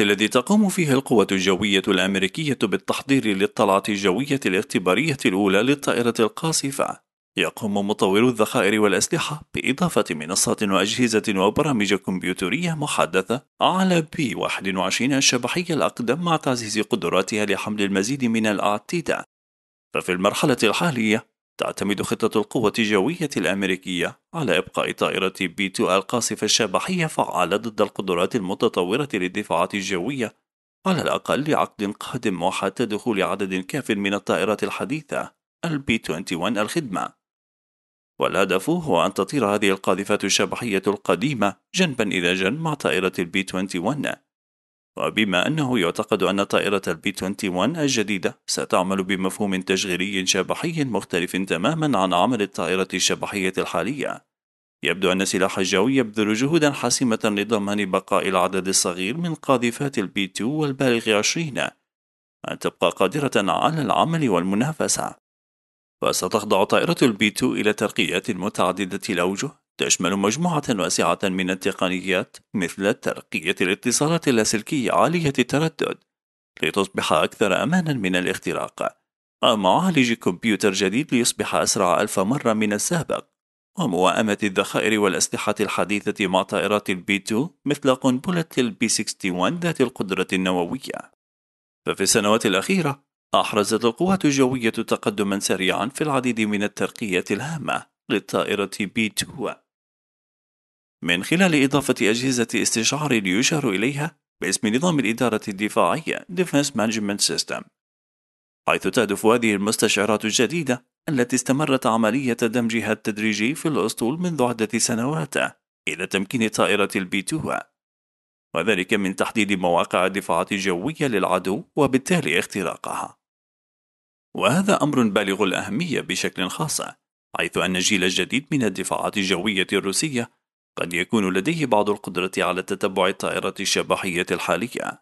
الوقت الذي تقوم فيه القوة الجوية الأمريكية بالتحضير للطلعة الجوية الاختبارية الأولى للطائرة القاصفة يقوم مطورو الذخائر والأسلحة بإضافة منصات وأجهزة وبرامج كمبيوترية محدثة على بي 21 الشبحية الأقدم مع تعزيز قدراتها لحمل المزيد من الأعتدة ففي المرحلة الحالية تعتمد خطة القوة الجوية الأمريكية على إبقاء طائرة بي 2 القاصفة الشبحية فعالة ضد القدرات المتطورة للدفاعات الجوية على الأقل لعقد قادم وحتى دخول عدد كاف من الطائرات الحديثة البي 21 الخدمة والهدف هو أن تطير هذه القاذفات الشبحية القديمة جنبا إلى جنب مع طائرة البي 21 وبما أنه يعتقد أن طائرة البي 21 الجديدة ستعمل بمفهوم تشغيلي شبحي مختلف تماما عن عمل الطائرة الشبحية الحالية يبدو أن سلاح الجو يبذل جهودا حاسمة لضمان بقاء العدد الصغير من قاذفات البي 2 والبالغ 20 أن تبقى قادرة على العمل والمنافسة وستخضع طائرة البي 2 إلى ترقيات متعددة الأوجه تشمل مجموعة واسعة من التقنيات مثل ترقية الاتصالات اللاسلكية عالية التردد لتصبح أكثر أمانا من الاختراق معالج كمبيوتر جديد ليصبح أسرع ألف مرة من السابق وموائمة الذخائر والأسلحة الحديثة مع طائرات البي 2 مثل قنبلة البي 61 ذات القدرة النووية ففي السنوات الأخيرة أحرزت القوات الجوية تقدما سريعا في العديد من الترقيات الهامة للطائرة بي 2 من خلال إضافة أجهزة استشعار يشار إليها باسم نظام الإدارة الدفاعية Defense Management System حيث تهدف هذه المستشعرات الجديدة التي استمرت عملية دمجها التدريجي في الأسطول منذ عدة سنوات إلى تمكين طائرة البي 2 وذلك من تحديد مواقع الدفاعات الجوية للعدو وبالتالي اختراقها وهذا أمر بالغ الأهمية بشكل خاص حيث أن الجيل الجديد من الدفاعات الجوية الروسية قد يكون لديه بعض القدرة على تتبع الطائرات الشبحية الحالية.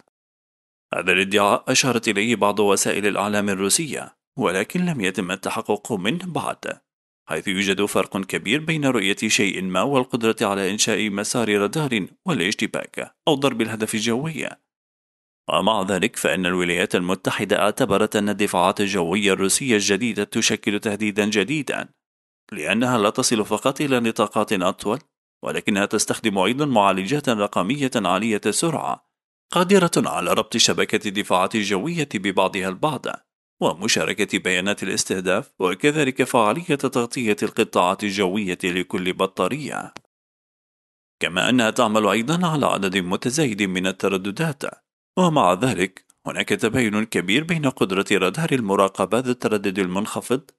هذا الادعاء أشارت إليه بعض وسائل الإعلام الروسية، ولكن لم يتم التحقق منه بعد، حيث يوجد فرق كبير بين رؤية شيء ما والقدرة على إنشاء مسار رادار والاشتباك أو ضرب الهدف الجوي. ومع ذلك فإن الولايات المتحدة اعتبرت أن الدفاعات الجوية الروسية الجديدة تشكل تهديدا جديدا، لأنها لا تصل فقط إلى نطاقات أطول ولكنها تستخدم أيضا معالجات رقمية عالية السرعة قادرة على ربط شبكة الدفاعات الجوية ببعضها البعض ومشاركة بيانات الاستهداف وكذلك فعالية تغطية القطاعات الجوية لكل بطارية كما أنها تعمل أيضا على عدد متزايد من الترددات ومع ذلك هناك تباين كبير بين قدرة رادار المراقبة التردد المنخفض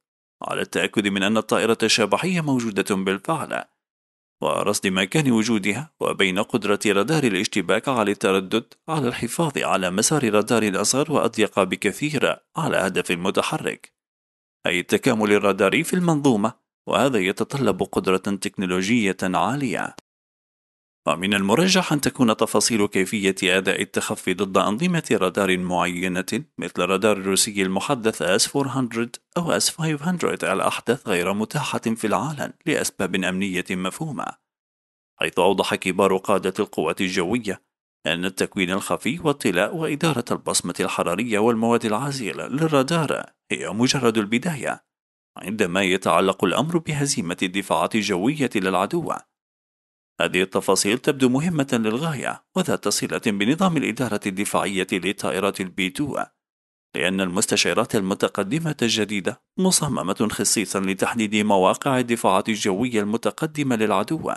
على التأكد من أن الطائرة الشبحية موجودة بالفعل ورصد مكان وجودها وبين قدرة رادار الاشتباك على التردد على الحفاظ على مسار رادار الأصغر وأضيق بكثير على هدف متحرك أي التكامل الراداري في المنظومة وهذا يتطلب قدرة تكنولوجية عالية ومن المرجح أن تكون تفاصيل كيفية أداء التخفي ضد أنظمة رادار معينة مثل رادار الروسي المحدث S-400 أو S-500 الأحدث غير متاحة في العالم لأسباب أمنية مفهومة حيث أوضح كبار قادة القوات الجوية أن التكوين الخفي والطلاء وإدارة البصمة الحرارية والمواد العازلة للرادار هي مجرد البداية عندما يتعلق الأمر بهزيمة الدفاعات الجوية للعدو هذه التفاصيل تبدو مهمة للغاية وذات صلة بنظام الإدارة الدفاعية للطائرات البي 2 لأن المستشعرات المتقدمة الجديدة مصممة خصيصا لتحديد مواقع الدفاعات الجوية المتقدمة للعدو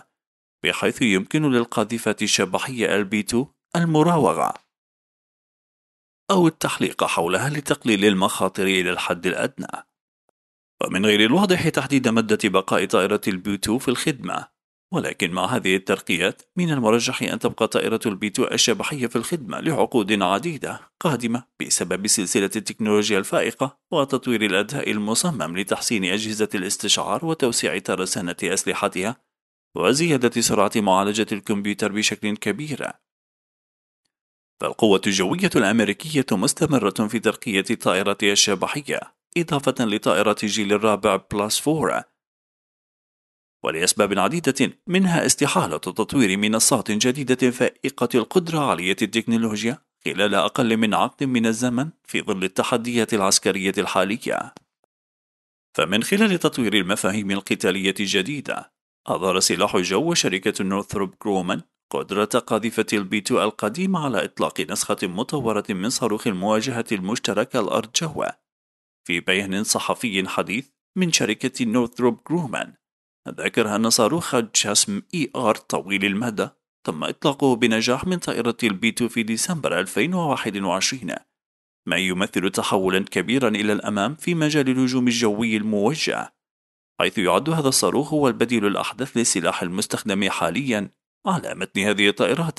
بحيث يمكن للقاذفة الشبحية البي 2 المراوغة أو التحليق حولها لتقليل المخاطر إلى الحد الأدنى ومن غير الواضح تحديد مدة بقاء طائرة البي 2 في الخدمة ولكن مع هذه الترقيات من المرجح أن تبقى طائرة البي تو الشبحية في الخدمة لعقود عديدة قادمة بسبب سلسلة التكنولوجيا الفائقة وتطوير الأداء المصمم لتحسين أجهزة الاستشعار وتوسيع ترسانة أسلحتها وزيادة سرعة معالجة الكمبيوتر بشكل كبير فالقوة الجوية الأمريكية مستمرة في ترقية طائرتها الشبحية إضافة لطائرة جيل الرابع بلاس 4 ولأسباب عديدة منها استحالة تطوير منصات جديدة فائقة القدرة عالية التكنولوجيا خلال أقل من عقد من الزمن في ظل التحديات العسكرية الحالية. فمن خلال تطوير المفاهيم القتالية الجديدة، أظهر سلاح جو شركة نورثروب جرومان قدرة قاذفة البيتو القديمة على إطلاق نسخة مطورة من صاروخ المواجهة المشتركة الأرض جوا في بيان صحفي حديث من شركة نورثروب جرومان نذكر أن صاروخ جسم إي آر طويل المدى تم إطلاقه بنجاح من طائرة البيتو في ديسمبر 2021 ما يمثل تحولا كبيرا إلى الأمام في مجال الهجوم الجوي الموجه حيث يعد هذا الصاروخ هو البديل الأحدث للسلاح المستخدم حاليا على متن هذه الطائرات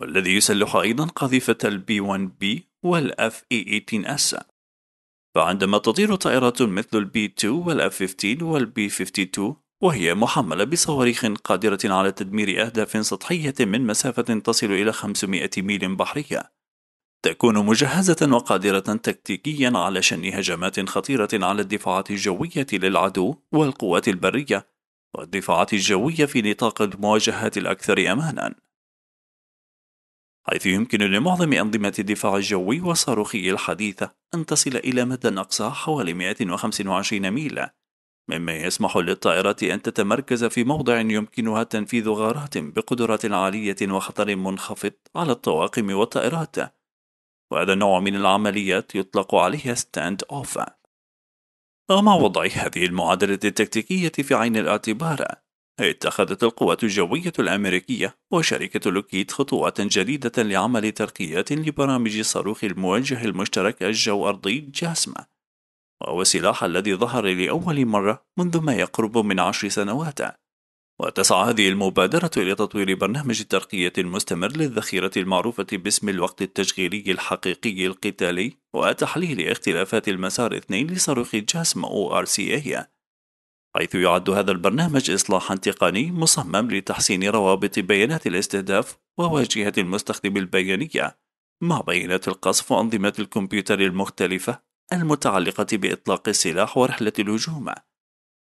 والذي يسلح أيضا قذيفة البي 1 بي والاف اي 18 اس فعندما تطير طائرات مثل البي 2 والاف 15 والبي 52 وهي محملة بصواريخ قادرة على تدمير أهداف سطحية من مسافة تصل إلى 500 ميل بحرية. تكون مجهزة وقادرة تكتيكيا على شن هجمات خطيرة على الدفاعات الجوية للعدو والقوات البرية، والدفاعات الجوية في نطاق المواجهات الأكثر أمانا. حيث يمكن لمعظم أنظمة الدفاع الجوي والصاروخي الحديثة أن تصل إلى مدى أقصى حوالي 125 ميلا مما يسمح للطائرة أن تتمركز في موضع يمكنها تنفيذ غارات بقدرة عالية وخطر منخفض على الطواقم والطائرات وهذا النوع من العمليات يطلق عليه ستاند أوف ومع وضع هذه المعادلة التكتيكية في عين الاعتبار اتخذت القوات الجوية الأمريكية وشركة لوكيت خطوات جديدة لعمل ترقيات لبرامج صاروخ الموجه المشترك الجو أرضي جاسما وهو سلاح الذي ظهر لأول مرة منذ ما يقرب من عشر سنوات وتسعى هذه المبادرة إلى تطوير برنامج الترقية المستمر للذخيرة المعروفة باسم الوقت التشغيلي الحقيقي القتالي وتحليل اختلافات المسار 2 لصاروخ جاسم أو RCA إيه. حيث يعد هذا البرنامج إصلاحا تقني مصمم لتحسين روابط بيانات الاستهداف وواجهة المستخدم البيانية مع بيانات القصف وأنظمة الكمبيوتر المختلفة المتعلقة بإطلاق السلاح ورحلة الهجوم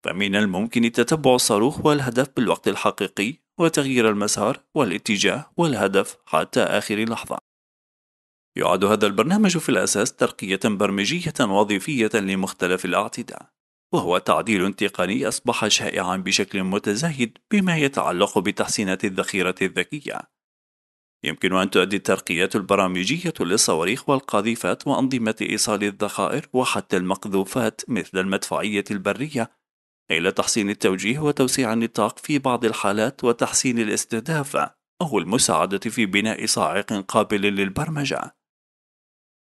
فمن الممكن تتبع الصاروخ والهدف بالوقت الحقيقي وتغيير المسار والاتجاه والهدف حتى آخر لحظة يعد هذا البرنامج في الأساس ترقية برمجية وظيفية لمختلف الأعتداء وهو تعديل تقني أصبح شائعا بشكل متزايد بما يتعلق بتحسينات الذخيرة الذكية يمكن أن تؤدي الترقيات البرامجية للصواريخ والقاذفات وأنظمة إيصال الذخائر وحتى المقذوفات مثل المدفعية البرية إلى تحسين التوجيه وتوسيع النطاق في بعض الحالات وتحسين الاستهداف أو المساعدة في بناء صاعق قابل للبرمجة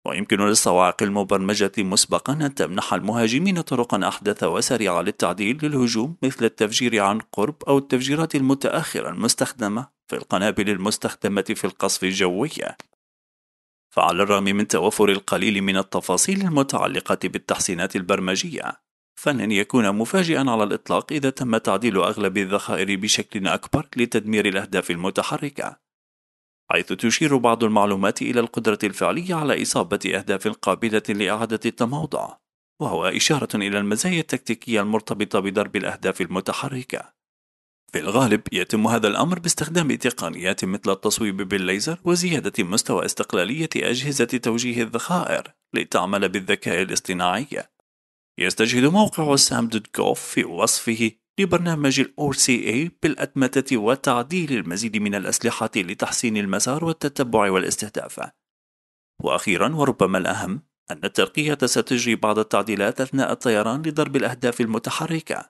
ويمكن للصواعق المبرمجة مسبقا أن تمنح المهاجمين طرقا أحدث وسريعة للتعديل للهجوم مثل التفجير عن قرب أو التفجيرات المتأخرة المستخدمة في القنابل المستخدمة في القصف الجوي. فعلى الرغم من توفر القليل من التفاصيل المتعلقة بالتحسينات البرمجية، فلن يكون مفاجئا على الإطلاق إذا تم تعديل أغلب الذخائر بشكل أكبر لتدمير الأهداف المتحركة حيث تشير بعض المعلومات إلى القدرة الفعلية على إصابة أهداف قابلة لإعادة التموضع وهو إشارة إلى المزايا التكتيكية المرتبطة بضرب الأهداف المتحركة في الغالب يتم هذا الأمر باستخدام تقنيات مثل التصويب بالليزر وزيادة مستوى استقلالية أجهزة توجيه الذخائر لتعمل بالذكاء الاصطناعي يستجهد موقع سام دوت كوف في وصفه لبرنامج سي اي بالأتمتة وتعديل المزيد من الأسلحة لتحسين المسار والتتبع والاستهداف. وأخيرا وربما الأهم أن الترقية ستجري بعض التعديلات أثناء الطيران لضرب الأهداف المتحركة.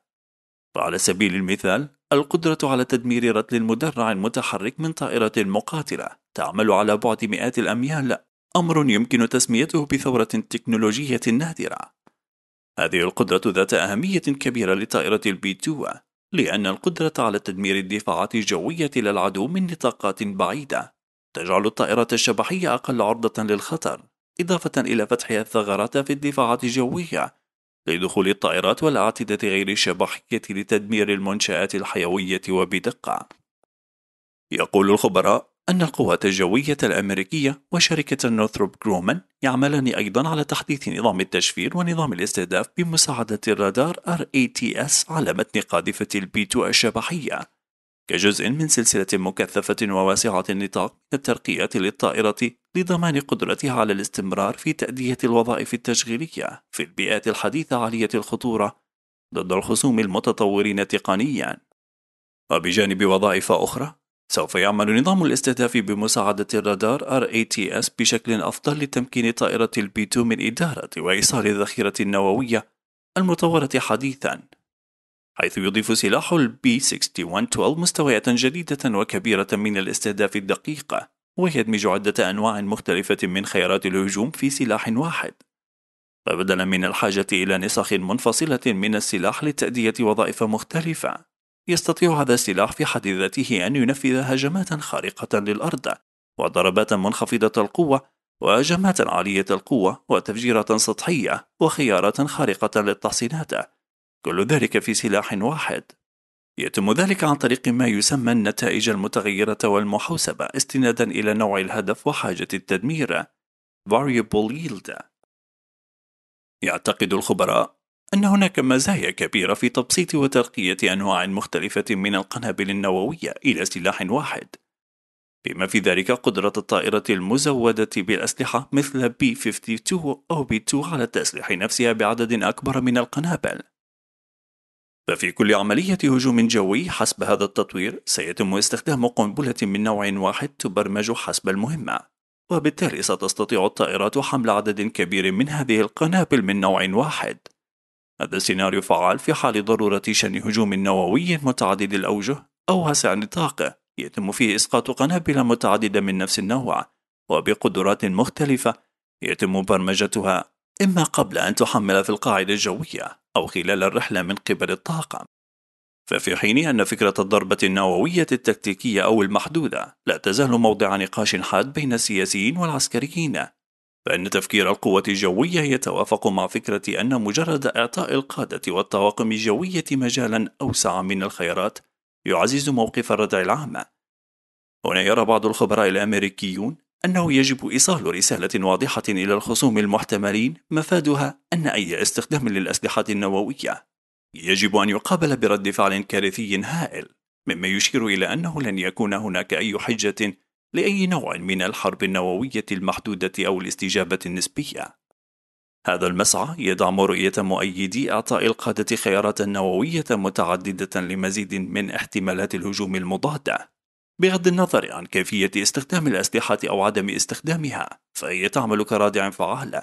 فعلى سبيل المثال القدرة على تدمير رتل مدرع متحرك من طائرة مقاتلة تعمل على بعد مئات الأميال أمر يمكن تسميته بثورة تكنولوجية نادرة هذه القدرة ذات أهمية كبيرة لطائرة البي 2 لأن القدرة على تدمير الدفاعات الجوية للعدو من نطاقات بعيدة تجعل الطائرة الشبحية أقل عرضة للخطر إضافة إلى فتح الثغرات في الدفاعات الجوية لدخول الطائرات والأعتدة غير الشبحية لتدمير المنشآت الحيوية وبدقة يقول الخبراء أن القوات الجوية الأمريكية وشركة نوثروب جرومان يعملان أيضا على تحديث نظام التشفير ونظام الاستهداف بمساعدة الرادار RATS على متن قاذفة البي 2 الشبحية كجزء من سلسلة مكثفة وواسعة النطاق من الترقيات للطائرة لضمان قدرتها على الاستمرار في تأدية الوظائف التشغيلية في البيئات الحديثة عالية الخطورة ضد الخصوم المتطورين تقنيا وبجانب وظائف أخرى سوف يعمل نظام الاستهداف بمساعدة الرادار RATS بشكل أفضل لتمكين طائرة البي 2 من إدارة وإيصال الذخيرة النووية المطورة حديثا حيث يضيف سلاح البي 6112 مستويات جديدة وكبيرة من الاستهداف الدقيقة ويدمج عدة أنواع مختلفة من خيارات الهجوم في سلاح واحد فبدلا من الحاجة إلى نسخ منفصلة من السلاح لتأدية وظائف مختلفة يستطيع هذا السلاح في حد ذاته أن ينفذ هجمات خارقة للأرض وضربات منخفضة القوة وهجمات عالية القوة وتفجيرات سطحية وخيارات خارقة للتحصينات كل ذلك في سلاح واحد يتم ذلك عن طريق ما يسمى النتائج المتغيرة والمحوسبة استنادا إلى نوع الهدف وحاجة التدمير Variable Yield يعتقد الخبراء أن هناك مزايا كبيرة في تبسيط وترقية أنواع مختلفة من القنابل النووية إلى سلاح واحد، بما في ذلك قدرة الطائرة المزودة بالأسلحة مثل بي 52 أو بي 2 على التسليح نفسها بعدد أكبر من القنابل. ففي كل عملية هجوم جوي حسب هذا التطوير سيتم استخدام قنبلة من نوع واحد تبرمج حسب المهمة وبالتالي ستستطيع الطائرات حمل عدد كبير من هذه القنابل من نوع واحد هذا السيناريو فعال في حال ضرورة شن هجوم نووي متعدد الأوجه أو واسع نطاق يتم فيه إسقاط قنابل متعددة من نفس النوع وبقدرات مختلفة يتم برمجتها إما قبل أن تحمل في القاعدة الجوية أو خلال الرحلة من قبل الطاقم ففي حين أن فكرة الضربة النووية التكتيكية أو المحدودة لا تزال موضع نقاش حاد بين السياسيين والعسكريين فإن تفكير القوة الجوية يتوافق مع فكرة أن مجرد إعطاء القادة والطواقم الجوية مجالا أوسع من الخيارات يعزز موقف الردع العام. هنا يرى بعض الخبراء الأمريكيون أنه يجب إيصال رسالة واضحة إلى الخصوم المحتملين مفادها أن أي استخدام للأسلحة النووية يجب أن يقابل برد فعل كارثي هائل، مما يشير إلى أنه لن يكون هناك أي حجة لأي نوع من الحرب النووية المحدودة أو الاستجابة النسبية. هذا المسعى يدعم رؤية مؤيدي إعطاء القادة خيارات نووية متعددة لمزيد من احتمالات الهجوم المضادة، بغض النظر عن كيفية استخدام الأسلحة أو عدم استخدامها، فهي تعمل كرادع فعال.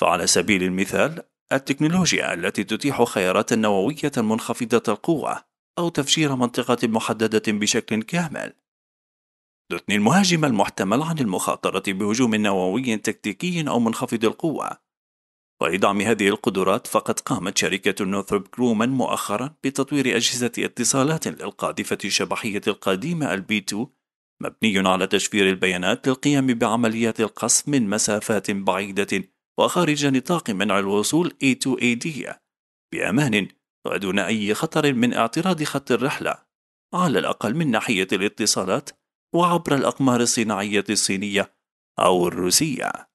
فعلى سبيل المثال، التكنولوجيا التي تتيح خيارات نووية منخفضة القوة أو تفجير منطقة محددة بشكل كامل تثني المهاجم المحتمل عن المخاطرة بهجوم نووي تكتيكي أو منخفض القوة. ولدعم هذه القدرات فقد قامت شركة نورثروب جرومان مؤخرا بتطوير أجهزة اتصالات للقاذفة الشبحية القديمة البي 2 مبني على تشفير البيانات للقيام بعمليات القصف من مسافات بعيدة وخارج نطاق منع الوصول A2AD بأمان ودون أي خطر من اعتراض خط الرحلة على الأقل من ناحية الاتصالات وعبر الأقمار الصناعية الصينية أو الروسية